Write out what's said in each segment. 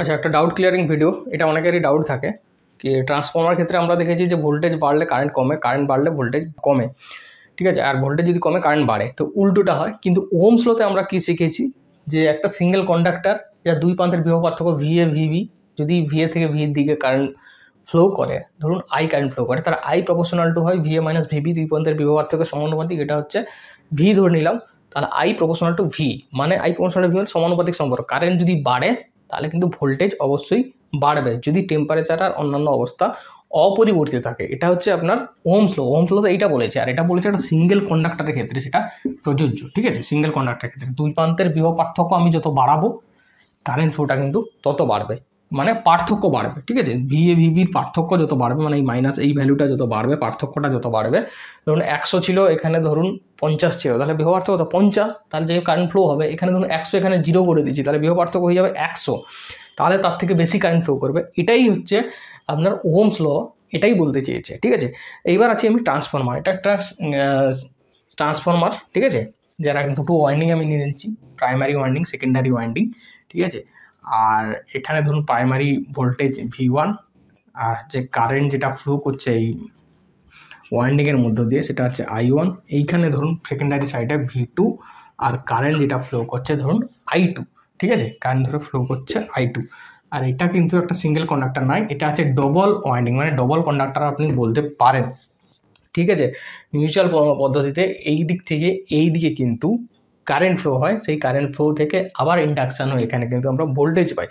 আচ্ছা একটা doubt clearing video এটা অনেকেরই ডাউট থাকে কি ট্রান্সফর্মার ক্ষেত্রে আমরা দেখেছি যে ভোল্টেজ বাড়লে কারেন্ট কমে কারেন্ট বাড়লে ভোল্টেজ কমে ঠিক আছে আর ভোল্টেজ যদি কমে কারেন্ট বাড়ে তো উল্টোটা হয় কিন্তু ওম স্লোতে আমরা কী শিখেছি যে একটা সিঙ্গেল কন্ডাক্টার যা দুই প্রান্তের বিভব পার্থক্য ভিএ ভি যদি ভিএ থেকে ভির দিকে কারেন্ট ফ্লো করে ধরুন আই কারেন্ট ফ্লো করে তার আই প্রপোশনাল টু হয় ভিএ মাইনাস ভিভি দুই প্রান্তের বিভব পার্থক্য সমানুপাতিক এটা হচ্ছে ভি ধরে নিলাম তাহলে আই প্রপোশনাল টু ভি মানে আই প্রপোর্শনাল ভি হল সমানুপাতিক সম্পর্ক কারেন্ট যদি বাড়ে তাহলে কিন্তু ভোল্টেজ অবশ্যই বাড়বে যদি টেম্পারেচার আর অন্যান্য অবস্থা অপরিবর্তিত থাকে এটা হচ্ছে আপনার ওমস স্লো ওমস লো তো এইটা বলেছে আর এটা বলেছে একটা সিঙ্গেল কন্ডাক্টারের ক্ষেত্রে সেটা প্রযোজ্য ঠিক আছে সিঙ্গেল কন্ডাক্টারের ক্ষেত্রে দুই প্রান্তের বিভব পার্থক্য আমি যত বাড়াবো কারেন্ট ফ্লোটা কিন্তু তত বাড়বে মানে পার্থক্য বাড়বে ঠিক আছে ভি এ ভিভির পার্থক্য যত বাড়বে মানে এই মাইনাস এই ভ্যালুটা যত বাড়বে পার্থক্যটা যত বাড়বে ধরুন একশো ছিল এখানে ধরুন পঞ্চাশ ছিল তাহলে বিহ পার্থক্য তো পঞ্চাশ তাহলে যে কারেন্ট ফ্লো হবে এখানে ধরুন একশো এখানে জিরো করে দিচ্ছি তাহলে বিহ পার্থক্য হয়ে যাবে একশো তাহলে তার থেকে বেশি কারেন্ট ফ্লো করবে এটাই হচ্ছে আপনার ওহমস ল এটাই বলতে চেয়েছে ঠিক আছে এইবার আছি আমি ট্রান্সফরমার এটা একটা ট্রান্সফরমার ঠিক আছে যারা দুটো ওয়াইন্ডিং আমি নিয়ে নিচ্ছি প্রাইমারি ওয়াইন্ডিং সেকেন্ডারি ওয়াইন্ডিং ঠিক আছে আর এখানে ধরুন প্রাইমারি ভোল্টেজ ভি ওয়ান আর যে কারেন্ট যেটা ফ্লো করছে এই ওয়াইন্ডিংয়ের মধ্য দিয়ে সেটা হচ্ছে আই ওয়ান এইখানে ধরুন সেকেন্ডারি সাইডে ভি টু আর কারেন্ট যেটা ফ্লো করছে ধরুন আই টু ঠিক আছে কারেন্ট ধরে ফ্লো করছে আই টু আর এটা কিন্তু একটা সিঙ্গেল কন্ডাক্টার নয় এটা আছে ডবল ওয়াইন্ডিং মানে ডবল কন্ডাক্টার আপনি বলতে পারেন ঠিক আছে মিউচুয়াল পদ্ধতিতে এই দিক থেকে এই দিকে কিন্তু কারেন্ট ফ্লো হয় সেই কারেন্ট ফ্লো থেকে আবার ইন্ডাকশান হয় এখানে কিন্তু আমরা ভোল্টেজ পাই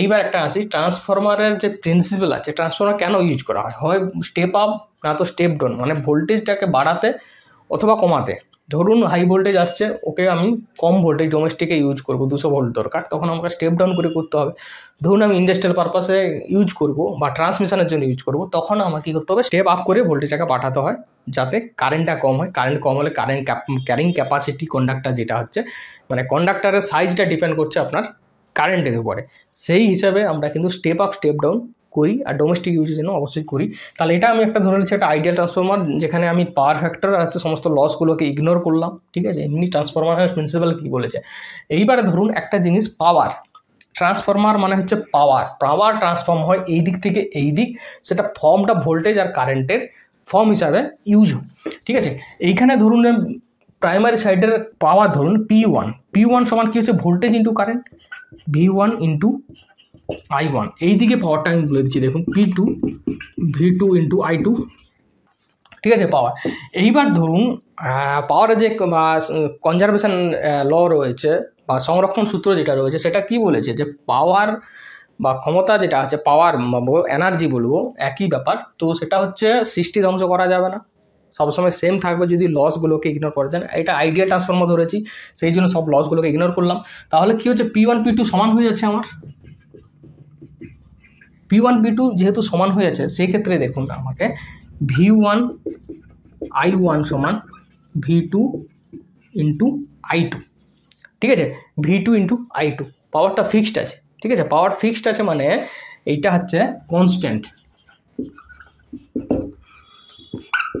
এইবার একটা আসি ট্রান্সফরমারের যে প্রিন্সিপাল আছে ট্রান্সফরমার কেন ইউজ করা হয় হয় স্টেপ আপ না তো স্টেপ ডাউন মানে ভোল্টেজটাকে বাড়াতে অথবা কমাতে ধরুন হাই ভোল্টেজ আসছে ওকে আমি কম ভোল্টেজ ডোমেস্টিকে ইউজ করব দুশো ভোল্ট দরকার তখন আমাকে স্টেপ ডাউন করে করতে হবে ধরুন আমি ইন্ডাস্ট্রিয়াল পারপাসে ইউজ করব বা ট্রান্সমিশনের জন্য ইউজ করব তখন আমাকে কী করতে হবে স্টেপ আপ করে ভোল্টেজটাকে পাঠাতে হয় যাতে কারেন্টটা কম হয় কারেন্ট কম হলে কারেন্ট ক্যারিং ক্যাপাসিটি কন্ডাক্টার যেটা হচ্ছে মানে কন্ডাক্টারের সাইজটা ডিপেন্ড করছে আপনার কারেন্টের উপরে সেই হিসাবে আমরা কিন্তু স্টেপ আপ স্টেপ ডাউন করি আর ডোমেস্টিক ইউজের জন্য অবশ্যই করি তাহলে এটা আমি একটা ধরে নিচ্ছি একটা আইডিয়াল ট্রান্সফরমার যেখানে আমি পাওয়ার ফ্যাক্টর আর হচ্ছে সমস্ত লসগুলোকে ইগনোর করলাম ঠিক আছে এমনি ট্রান্সফরমার প্রিন্সিপাল কী বলেছে এইবারে ধরুন একটা জিনিস পাওয়ার ট্রান্সফরমার মানে হচ্ছে পাওয়ার পাওয়ার ট্রান্সফর্ম হয় এই দিক থেকে এই দিক সেটা ফর্মটা ভোল্টেজ আর কারেন্টের ফর্ম হিসাবে ইউজ হয় ঠিক আছে এইখানে ধরুন প্রাইমারি সাইডের পাওয়ার ধরুন পি ওয়ান পি ওয়ান সমান কী হচ্ছে voltage into current V one into I one এই এইদিকে পাওয়ারটা আমি বলে দিচ্ছি দেখুন P two V two into I two ঠিক আছে পাওয়ার এইবার ধরুন পাওয়ারের যে কনজারভেশন ল রয়েছে বা সংরক্ষণ সূত্র যেটা রয়েছে সেটা কি বলেছে যে পাওয়ার বা ক্ষমতা যেটা আছে পাওয়ার এনার্জি বলবো একই ব্যাপার তো সেটা হচ্ছে সৃষ্টি ধ্বংস করা যাবে না সবসময় সেম থাকবে যদি লসগুলোকে ইগনোর করা যায় এটা আইডিয়া ট্রান্সফর্মার ধরেছি সেই জন্য সব লসগুলোকে ইগনোর করলাম তাহলে কী হচ্ছে পি ওয়ান পি টু সমান হয়ে যাচ্ছে আমার ভি ওয়ান বি টু যেহেতু সমান হয়েছে সেক্ষেত্রে দেখুন আমাকে ভি ওয়ান আই ওয়ান সমান V two into I two ঠিক আছে V two into I two পাওয়ারটা ফিক্সড আছে ঠিক আছে পাওয়ার ফিক্সড আছে মানে এইটা হচ্ছে কনস্ট্যান্ট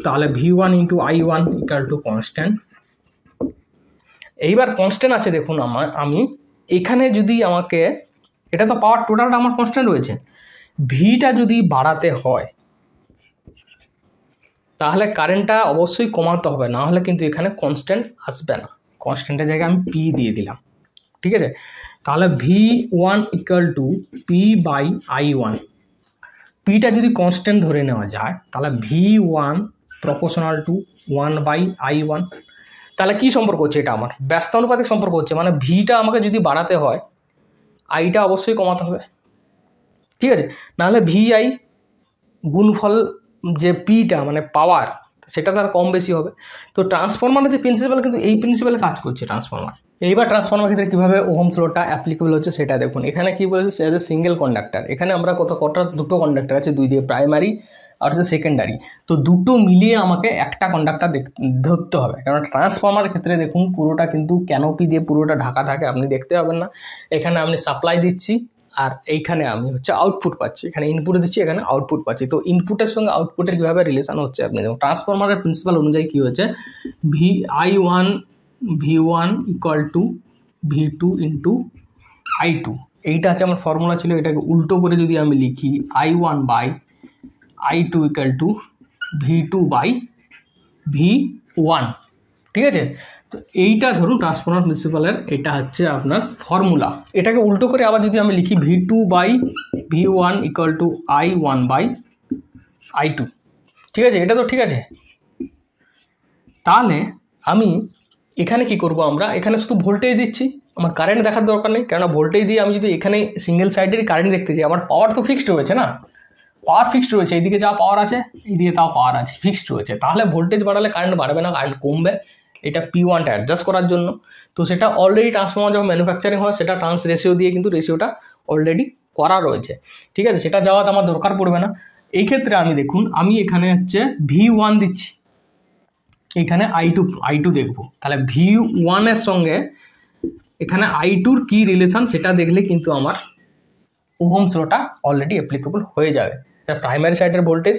তাহলে V one into I one equal to constant এইবার কনস্ট্যান্ট আছে দেখুন আমার আমি এখানে যদি আমাকে এটা তো পাওয়ার টোটালটা আমার কনস্ট্যান্ট রয়েছে ভিটা যদি বাড়াতে হয় তাহলে কারেন্টটা অবশ্যই কমাতে হবে না হলে কিন্তু এখানে কনস্ট্যান্ট আসবে না কনস্ট্যান্টের জায়গায় আমি পি দিয়ে দিলাম ঠিক আছে তাহলে V one equal to P by I one পিটা যদি কনস্ট্যান্ট ধরে নেওয়া যায় তাহলে V one proportional to one by I one তাহলে কী সম্পর্ক হচ্ছে এটা আমার অনুপাতিক সম্পর্ক হচ্ছে মানে ভিটা আমাকে যদি বাড়াতে হয় আইটা অবশ্যই কমাতে হবে ঠিক আছে নাহলে ভিআই গুণফল যে পিটা মানে পাওয়ার সেটা তার কম বেশি হবে তো ট্রান্সফর্মারের যে প্রিন্সিপাল কিন্তু এই প্রিন্সিপালে কাজ করছে ট্রান্সফর্মার এইবার ট্রান্সফর্মার ক্ষেত্রে কীভাবে ওহম ফ্লোটা অ্যাপ্লিকেবল হচ্ছে সেটা দেখুন এখানে কী বলেছে এজ এ সিঙ্গেল কন্ডাক্টার এখানে আমরা কত কটা দুটো কন্ডাক্টার আছে দুই দিয়ে প্রাইমারি আর হচ্ছে সেকেন্ডারি তো দুটো মিলিয়ে আমাকে একটা কন্ডাক্টার ধরতে হবে কারণ ট্রান্সফর্মার ক্ষেত্রে দেখুন পুরোটা কিন্তু ক্যানোপি দিয়ে পুরোটা ঢাকা থাকে আপনি দেখতে পাবেন না এখানে আপনি সাপ্লাই দিচ্ছি আর এইখানে আমি হচ্ছে আউটপুট পাচ্ছি এখানে ইনপুট দিচ্ছি এখানে আউটপুট পাচ্ছি তো ইনপুটের সঙ্গে আউটপুটের কীভাবে রিলেশন হচ্ছে আপনি দেখুন ট্রান্সফরমারের প্রিন্সিপাল অনুযায়ী কী হয়েছে V I one V one equal to V two into I two এইটা আছে আমার ফর্মুলা ছিল এটাকে উল্টো করে যদি আমি লিখি I one by I two equal to V two by V one ঠিক আছে তো এইটা ধরুন ট্রান্সফর্মার প্রিন্সিপালের এটা হচ্ছে আপনার ফর্মুলা এটাকে উল্টো করে আবার যদি আমি লিখি V two by V one equal to I one by I two ঠিক আছে এটা তো ঠিক আছে তাহলে আমি এখানে কি করব আমরা এখানে শুধু ভোল্টেজ দিচ্ছি আমার কারেন্ট দেখার দরকার নেই কেননা ভোল্টেজ দিয়ে আমি যদি এখানে সিঙ্গেল সাইডের কারেন্ট দেখতে চাই আমার পাওয়ার তো ফিক্সড রয়েছে না পাওয়ার ফিক্সড রয়েছে এইদিকে যা পাওয়ার আছে এইদিকে তাও পাওয়ার আছে ফিক্সড রয়েছে তাহলে ভোল্টেজ বাড়ালে কারেন্ট বাড়বে না কারেন্ট কমবে এটা পি ওয়ানটা অ্যাডজাস্ট করার জন্য তো সেটা অলরেডি ট্রান্সফর্মার যখন ম্যানুফ্যাকচারিং হয় সেটা ট্রান্স রেশিও দিয়ে কিন্তু রেশিওটা অলরেডি করা রয়েছে ঠিক আছে সেটা যাওয়াতে আমার দরকার পড়বে না এই ক্ষেত্রে আমি দেখুন আমি এখানে হচ্ছে ভি ওয়ান দিচ্ছি এখানে আই টু আই টু দেখবো তাহলে ভি ওয়ানের সঙ্গে এখানে আই টুর কী রিলেশান সেটা দেখলে কিন্তু আমার ওহোম লটা অলরেডি অ্যাপ্লিকেবল হয়ে যাবে প্রাইমারি সাইডের ভোল্টেজ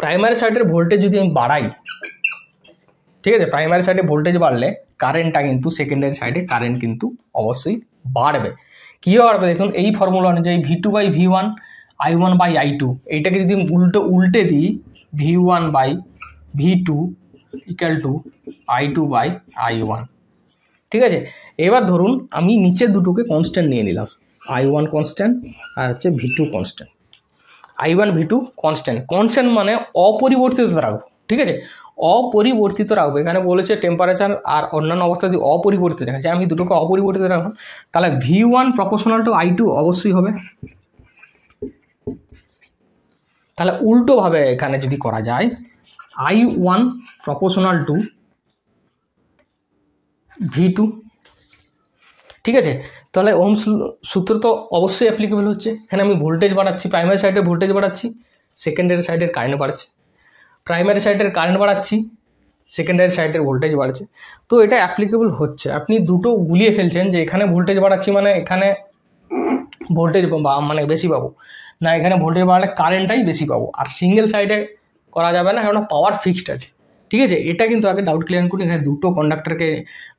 প্রাইমারি সাইডের ভোল্টেজ যদি আমি বাড়াই ঠিক আছে প্রাইমারি সাইডে ভোল্টেজ বাড়লে কারেন্টটা কিন্তু সেকেন্ডারি সাইডে কারেন্ট কিন্তু অবশ্যই বাড়বে কী বাড়বে দেখুন এই ফর্মুলা অনুযায়ী V two by V one I one by I two এইটাকে যদি উল্টো উল্টে দিই V one by V two equal to I two by I one ঠিক আছে এবার ধরুন আমি নিচে দুটোকে কনস্ট্যান্ট নিয়ে নিলাম আই ওয়ান কনস্ট্যান্ট আর হচ্ছে V two constant I one V two constant constant মানে অপরিবর্তিত রাখবো ঠিক আছে অপরিবর্তিত রাখবো এখানে বলেছে টেম্পারেচার আর অন্যান্য অবস্থা যদি অপরিবর্তিত রাখা যায় আমি দুটোকে অপরিবর্তিত রাখলাম তাহলে V one proportional to I two অবশ্যই হবে তাহলে উল্টোভাবে এখানে যদি করা যায় I one proportional to V two ঠিক আছে তাহলে ওম সূত্র তো অবশ্যই অ্যাপ্লিকেবল হচ্ছে এখানে আমি ভোল্টেজ বাড়াচ্ছি প্রাইমারি সাইডের ভোল্টেজ বাড়াচ্ছি সেকেন্ডারি সাইডের কারেন্ট বাড়াচ্ছি প্রাইমারি সাইডের কারেন্ট বাড়াচ্ছি সেকেন্ডারি সাইডের ভোল্টেজ বাড়ছে তো এটা অ্যাপ্লিকেবল হচ্ছে আপনি দুটো গুলিয়ে ফেলছেন যে এখানে ভোল্টেজ বাড়াচ্ছি মানে এখানে ভোল্টেজ মানে বেশি পাবো না এখানে ভোল্টেজ বাড়ালে কারেন্টটাই বেশি পাবো আর সিঙ্গেল সাইডে করা যাবে না কারণ পাওয়ার ফিক্সড আছে ঠিক আছে এটা কিন্তু আগে ডাউট ক্লিয়ার করি এখানে দুটো কন্ডাক্টারকে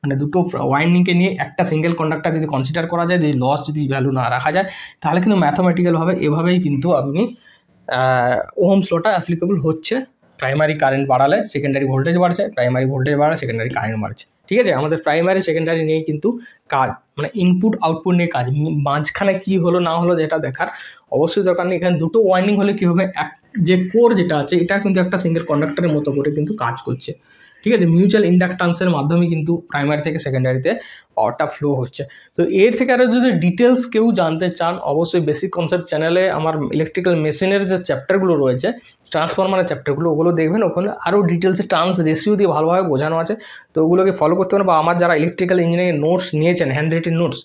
মানে দুটো ওয়াইন্ডিংকে নিয়ে একটা সিঙ্গেল কন্ডাক্টার যদি কনসিডার করা যায় যদি লস যদি ভ্যালু না রাখা যায় তাহলে কিন্তু ম্যাথামেটিক্যালভাবে এভাবেই কিন্তু আপনি ওহমস স্লোটা অ্যাপ্লিকেবল হচ্ছে প্রাইমারি কারেন্ট বাড়ালে সেকেন্ডারি ভোল্টেজ বাড়ছে প্রাইমারি ভোল্টেজ বাড়ালে সেকেন্ডারি কারেন্ট বাড়ছে ঠিক আছে আমাদের প্রাইমারি সেকেন্ডারি নিয়ে কিন্তু কাজ মানে ইনপুট আউটপুট নিয়ে কাজ মাঝখানে কী হলো না হলো যেটা দেখার অবশ্যই দরকার নেই এখানে দুটো ওয়াইন্ডিং হলে কী হবে এক যে কোর যেটা আছে এটা কিন্তু একটা সিঙ্গেল কন্ডাক্টারের মতো করে কিন্তু কাজ করছে ঠিক আছে মিউচুয়াল ইন্ডাক্টান্সের মাধ্যমে কিন্তু প্রাইমারি থেকে সেকেন্ডারিতে পাওয়ারটা ফ্লো হচ্ছে তো এর থেকে আরও যদি ডিটেলস কেউ জানতে চান অবশ্যই বেসিক কনসেপ্ট চ্যানেলে আমার ইলেকট্রিক্যাল মেশিনের যে চ্যাপ্টারগুলো রয়েছে ট্রান্সফরমারের চ্যাপ্টারগুলো ওগুলো দেখবেন ওখানে আরও ডিটেলসে ট্রান্স রেশিও দিয়ে ভালোভাবে বোঝানো আছে তো ওগুলোকে ফলো করতে পারেন বা আমার যারা ইলেকট্রিক্যাল ইঞ্জিনিয়ারিং নোটস নিয়েছেন হ্যান্ড রাইটিং নোটস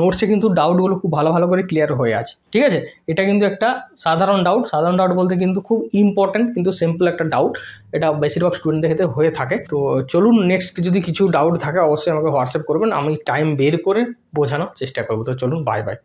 নোটসে কিন্তু ডাউটগুলো খুব ভালো ভালো করে ক্লিয়ার হয়ে আছে ঠিক আছে এটা কিন্তু একটা সাধারণ ডাউট সাধারণ ডাউট বলতে কিন্তু খুব ইম্পর্ট্যান্ট কিন্তু সিম্পল একটা ডাউট এটা বেশিরভাগ স্টুডেন্টদের ক্ষেত্রে হয়ে থাকে তো চলুন নেক্সট যদি কিছু ডাউট থাকে অবশ্যই আমাকে হোয়াটসঅ্যাপ করবেন আমি টাইম বের করে বোঝানোর চেষ্টা করবো তো চলুন বাই বাই